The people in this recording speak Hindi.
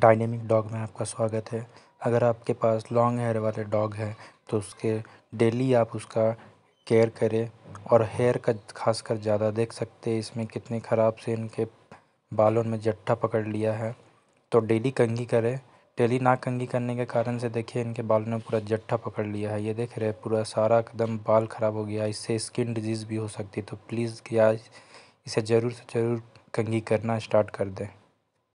डायनेमिक डॉग में आपका स्वागत है अगर आपके पास लॉन्ग हेयर वाले डॉग हैं तो उसके डेली आप उसका केयर करें और हेयर का खासकर ज़्यादा देख सकते हैं इसमें कितने ख़राब से इनके बालों में जट्ठा पकड़ लिया है तो डेली कंगी करें डेली ना कंगी करने के कारण से देखिए इनके बालों ने पूरा जट्ठा पकड़ लिया है ये देख रहे पूरा सारा एकदम बाल ख़राब हो गया इससे स्किन डिजीज़ भी हो सकती है तो प्लीज़ या इसे ज़रूर से ज़रूर कंगी करना स्टार्ट कर दें